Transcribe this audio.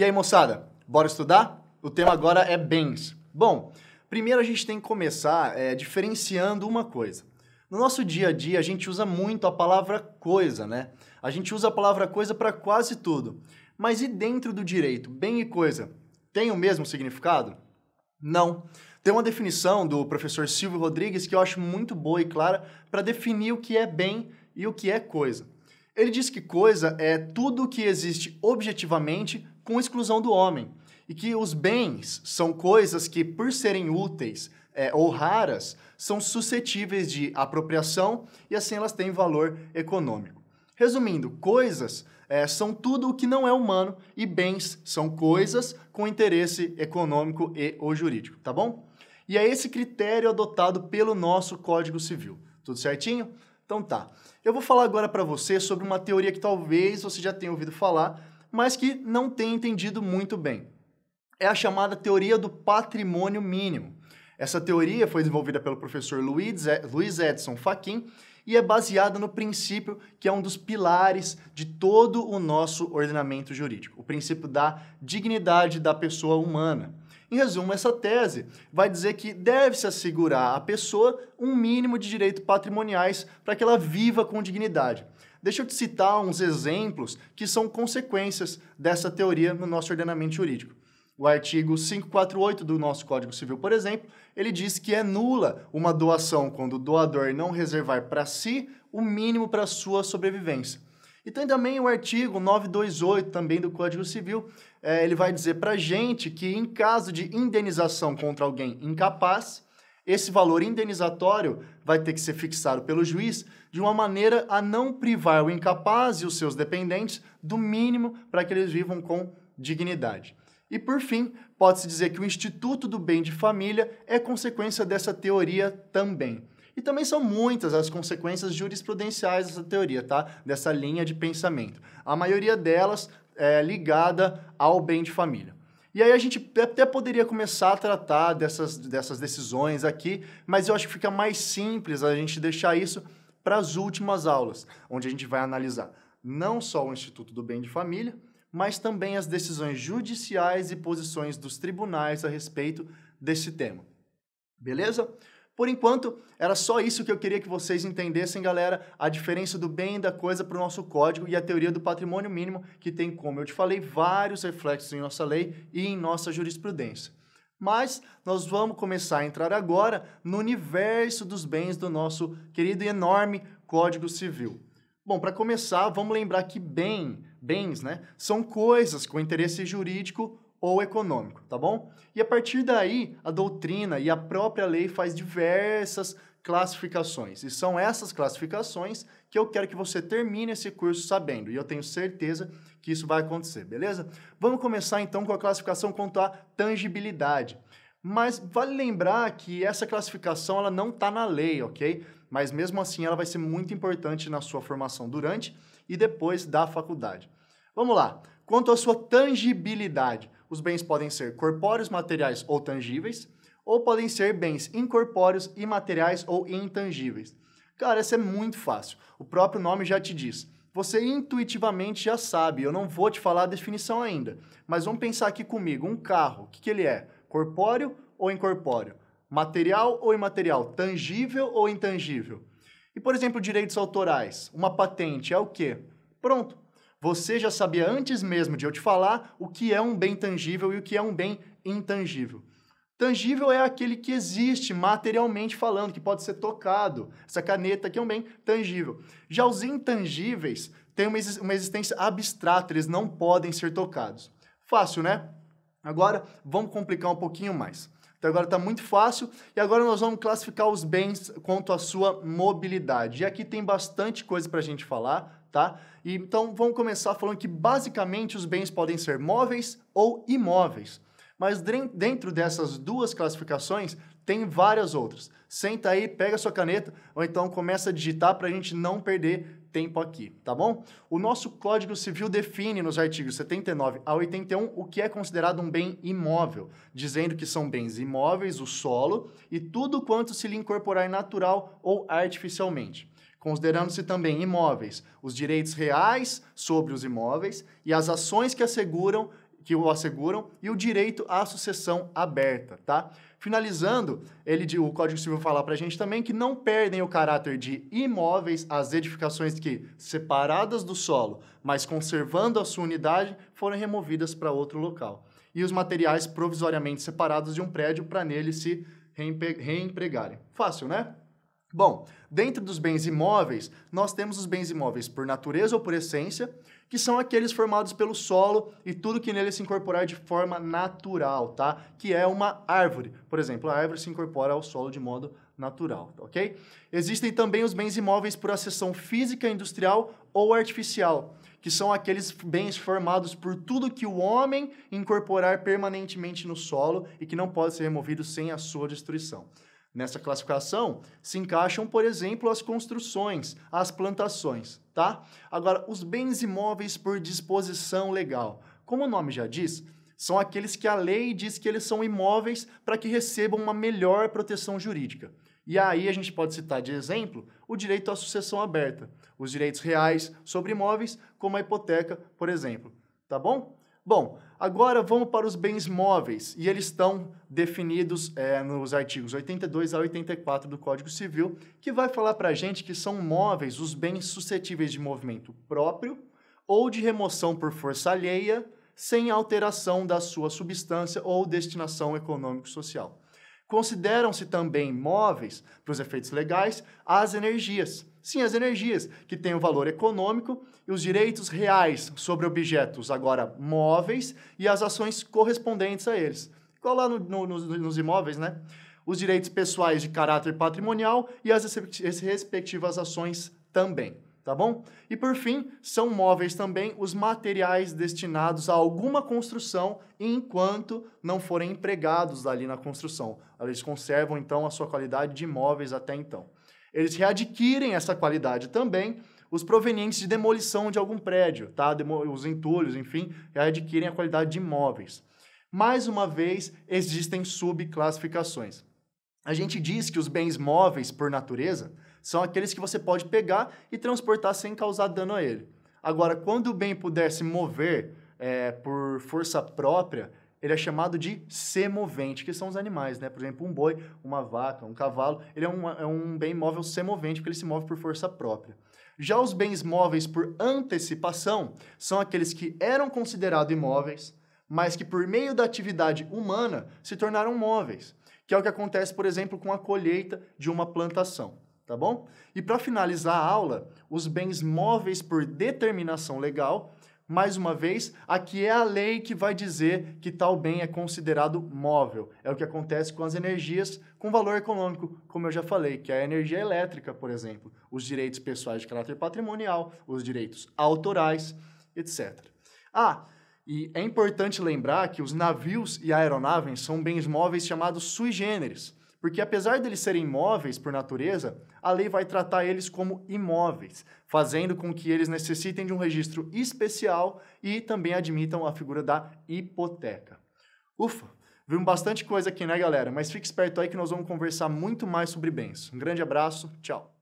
E aí, moçada, bora estudar? O tema agora é bens. Bom, primeiro a gente tem que começar é, diferenciando uma coisa. No nosso dia a dia, a gente usa muito a palavra coisa, né? A gente usa a palavra coisa para quase tudo. Mas e dentro do direito, bem e coisa, tem o mesmo significado? Não. Tem uma definição do professor Silvio Rodrigues que eu acho muito boa e clara para definir o que é bem e o que é coisa. Ele diz que coisa é tudo o que existe objetivamente com exclusão do homem. E que os bens são coisas que, por serem úteis é, ou raras, são suscetíveis de apropriação e assim elas têm valor econômico. Resumindo, coisas é, são tudo o que não é humano e bens são coisas com interesse econômico e ou jurídico, tá bom? E é esse critério adotado pelo nosso Código Civil. Tudo certinho? Então tá. Eu vou falar agora para você sobre uma teoria que talvez você já tenha ouvido falar, mas que não tem entendido muito bem. É a chamada teoria do patrimônio mínimo. Essa teoria foi desenvolvida pelo professor Luiz Edson Fachin e é baseada no princípio que é um dos pilares de todo o nosso ordenamento jurídico, o princípio da dignidade da pessoa humana. Em resumo, essa tese vai dizer que deve-se assegurar à pessoa um mínimo de direitos patrimoniais para que ela viva com dignidade. Deixa eu te citar uns exemplos que são consequências dessa teoria no nosso ordenamento jurídico. O artigo 548 do nosso Código Civil, por exemplo, ele diz que é nula uma doação quando o doador não reservar para si o mínimo para sua sobrevivência. E tem também o artigo 928 também do Código Civil, é, ele vai dizer para gente que em caso de indenização contra alguém incapaz, esse valor indenizatório vai ter que ser fixado pelo juiz de uma maneira a não privar o incapaz e os seus dependentes do mínimo para que eles vivam com dignidade. E por fim, pode-se dizer que o Instituto do Bem de Família é consequência dessa teoria também. E também são muitas as consequências jurisprudenciais dessa teoria, tá? Dessa linha de pensamento. A maioria delas é ligada ao bem de família. E aí a gente até poderia começar a tratar dessas, dessas decisões aqui, mas eu acho que fica mais simples a gente deixar isso para as últimas aulas, onde a gente vai analisar não só o Instituto do Bem de Família, mas também as decisões judiciais e posições dos tribunais a respeito desse tema. Beleza? Por enquanto, era só isso que eu queria que vocês entendessem, galera, a diferença do bem e da coisa para o nosso código e a teoria do patrimônio mínimo, que tem, como eu te falei, vários reflexos em nossa lei e em nossa jurisprudência. Mas nós vamos começar a entrar agora no universo dos bens do nosso querido e enorme Código Civil. Bom, para começar, vamos lembrar que bem, bens, né, são coisas com interesse jurídico ou econômico, tá bom? E a partir daí, a doutrina e a própria lei faz diversas classificações. E são essas classificações que eu quero que você termine esse curso sabendo. E eu tenho certeza que isso vai acontecer, beleza? Vamos começar então com a classificação quanto à tangibilidade. Mas vale lembrar que essa classificação ela não está na lei, ok? Mas mesmo assim ela vai ser muito importante na sua formação durante e depois da faculdade. Vamos lá. Quanto à sua tangibilidade, os bens podem ser corpóreos, materiais ou tangíveis, ou podem ser bens incorpóreos, imateriais ou intangíveis. Cara, essa é muito fácil. O próprio nome já te diz. Você intuitivamente já sabe, eu não vou te falar a definição ainda, mas vamos pensar aqui comigo: um carro, o que, que ele é? Corpóreo ou incorpóreo? Material ou imaterial? Tangível ou intangível? E, por exemplo, direitos autorais. Uma patente é o quê? Pronto, você já sabia antes mesmo de eu te falar o que é um bem tangível e o que é um bem intangível. Tangível é aquele que existe materialmente falando, que pode ser tocado. Essa caneta aqui é um bem tangível. Já os intangíveis têm uma existência abstrata, eles não podem ser tocados. Fácil, né? Agora vamos complicar um pouquinho mais. Então agora está muito fácil e agora nós vamos classificar os bens quanto à sua mobilidade. E aqui tem bastante coisa para a gente falar tá? E, então vamos começar falando que basicamente os bens podem ser móveis ou imóveis. Mas dentro dessas duas classificações tem várias outras. Senta aí, pega sua caneta ou então começa a digitar para a gente não perder tempo aqui, tá bom? O nosso Código Civil define nos artigos 79 a 81 o que é considerado um bem imóvel, dizendo que são bens imóveis o solo e tudo quanto se lhe incorporar natural ou artificialmente considerando-se também imóveis, os direitos reais sobre os imóveis e as ações que asseguram que o asseguram e o direito à sucessão aberta, tá? Finalizando, ele o Código Civil fala para a gente também que não perdem o caráter de imóveis as edificações que, separadas do solo, mas conservando a sua unidade, foram removidas para outro local. E os materiais provisoriamente separados de um prédio para nele se reempregarem. Fácil, né? Bom, dentro dos bens imóveis, nós temos os bens imóveis por natureza ou por essência, que são aqueles formados pelo solo e tudo que nele se incorporar de forma natural, tá? Que é uma árvore. Por exemplo, a árvore se incorpora ao solo de modo natural, ok? Existem também os bens imóveis por acessão física, industrial ou artificial, que são aqueles bens formados por tudo que o homem incorporar permanentemente no solo e que não pode ser removido sem a sua destruição. Nessa classificação se encaixam, por exemplo, as construções, as plantações, tá? Agora, os bens imóveis por disposição legal. Como o nome já diz, são aqueles que a lei diz que eles são imóveis para que recebam uma melhor proteção jurídica. E aí a gente pode citar de exemplo o direito à sucessão aberta, os direitos reais sobre imóveis, como a hipoteca, por exemplo. Tá bom? Bom, agora vamos para os bens móveis e eles estão definidos é, nos artigos 82 a 84 do Código Civil, que vai falar para a gente que são móveis os bens suscetíveis de movimento próprio ou de remoção por força alheia, sem alteração da sua substância ou destinação econômico-social. Consideram-se também móveis, para os efeitos legais, as energias Sim, as energias, que têm o valor econômico e os direitos reais sobre objetos agora móveis e as ações correspondentes a eles. Igual lá no, no, nos, nos imóveis, né? Os direitos pessoais de caráter patrimonial e as respectivas ações também tá bom? E por fim, são móveis também os materiais destinados a alguma construção enquanto não forem empregados ali na construção. Eles conservam então a sua qualidade de móveis até então. Eles readquirem essa qualidade também os provenientes de demolição de algum prédio, tá? Demo os entulhos, enfim, readquirem a qualidade de imóveis. Mais uma vez, existem subclassificações. A gente diz que os bens móveis, por natureza, são aqueles que você pode pegar e transportar sem causar dano a ele. Agora, quando o bem pudesse mover é, por força própria, ele é chamado de semovente, que são os animais, né? Por exemplo, um boi, uma vaca, um cavalo, ele é um, é um bem móvel semovente, porque ele se move por força própria. Já os bens móveis por antecipação são aqueles que eram considerados imóveis, mas que por meio da atividade humana se tornaram móveis, que é o que acontece, por exemplo, com a colheita de uma plantação, tá bom? E para finalizar a aula, os bens móveis por determinação legal mais uma vez, aqui é a lei que vai dizer que tal bem é considerado móvel. É o que acontece com as energias com valor econômico, como eu já falei, que é a energia elétrica, por exemplo, os direitos pessoais de caráter patrimonial, os direitos autorais, etc. Ah, e é importante lembrar que os navios e aeronaves são bens móveis chamados sui generis. Porque apesar deles serem móveis por natureza, a lei vai tratar eles como imóveis, fazendo com que eles necessitem de um registro especial e também admitam a figura da hipoteca. Ufa, vimos bastante coisa aqui, né, galera? Mas fique esperto aí que nós vamos conversar muito mais sobre bens. Um grande abraço, tchau.